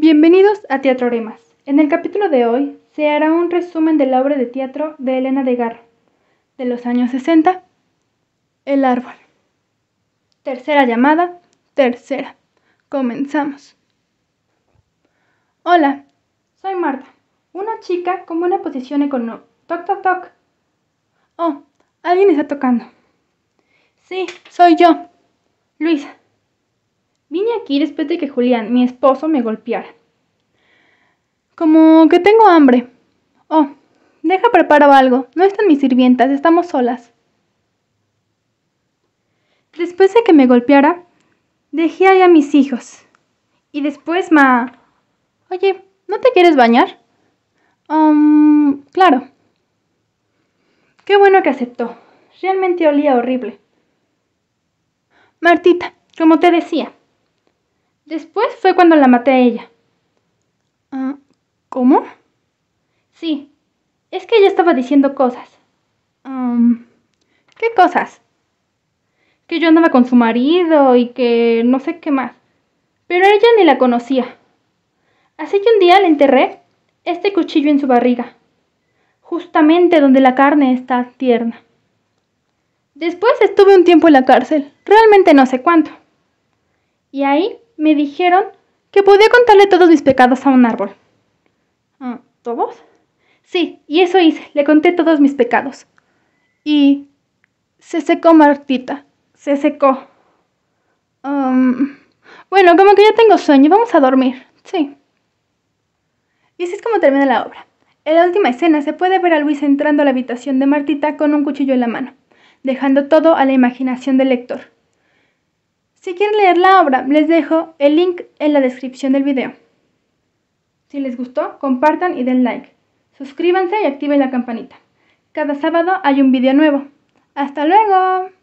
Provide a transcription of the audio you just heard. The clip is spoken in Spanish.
Bienvenidos a Teatro Remas. En el capítulo de hoy se hará un resumen de la obra de teatro de Elena de de los años 60, El árbol. Tercera llamada, tercera. Comenzamos. Hola, soy Marta, una chica con buena posición económica. Toc, toc, toc. Oh, alguien está tocando. Sí, soy yo, Luisa. Vine aquí después de que Julián, mi esposo, me golpeara. Como que tengo hambre. Oh, deja preparo algo. No están mis sirvientas, estamos solas. Después de que me golpeara, dejé ahí a mis hijos. Y después ma... Oye, ¿no te quieres bañar? Um, claro. Qué bueno que aceptó. Realmente olía horrible. Martita, como te decía, Después fue cuando la maté a ella. Ah, ¿Cómo? Sí, es que ella estaba diciendo cosas. ¿Qué cosas? Que yo andaba con su marido y que no sé qué más. Pero ella ni la conocía. Así que un día le enterré este cuchillo en su barriga, justamente donde la carne está tierna. Después estuve un tiempo en la cárcel, realmente no sé cuánto. Y ahí me dijeron que podía contarle todos mis pecados a un árbol. Ah, ¿Todos? Sí, y eso hice, le conté todos mis pecados. Y se secó Martita, se secó. bueno, como que ya tengo sueño, vamos a dormir, sí. Y así es como termina la obra. En la última escena se puede ver a Luis entrando a la habitación de Martita con un cuchillo en la mano, dejando todo a la imaginación del lector. Si quieren leer la obra, les dejo el link en la descripción del video. Si les gustó, compartan y den like. Suscríbanse y activen la campanita. Cada sábado hay un video nuevo. ¡Hasta luego!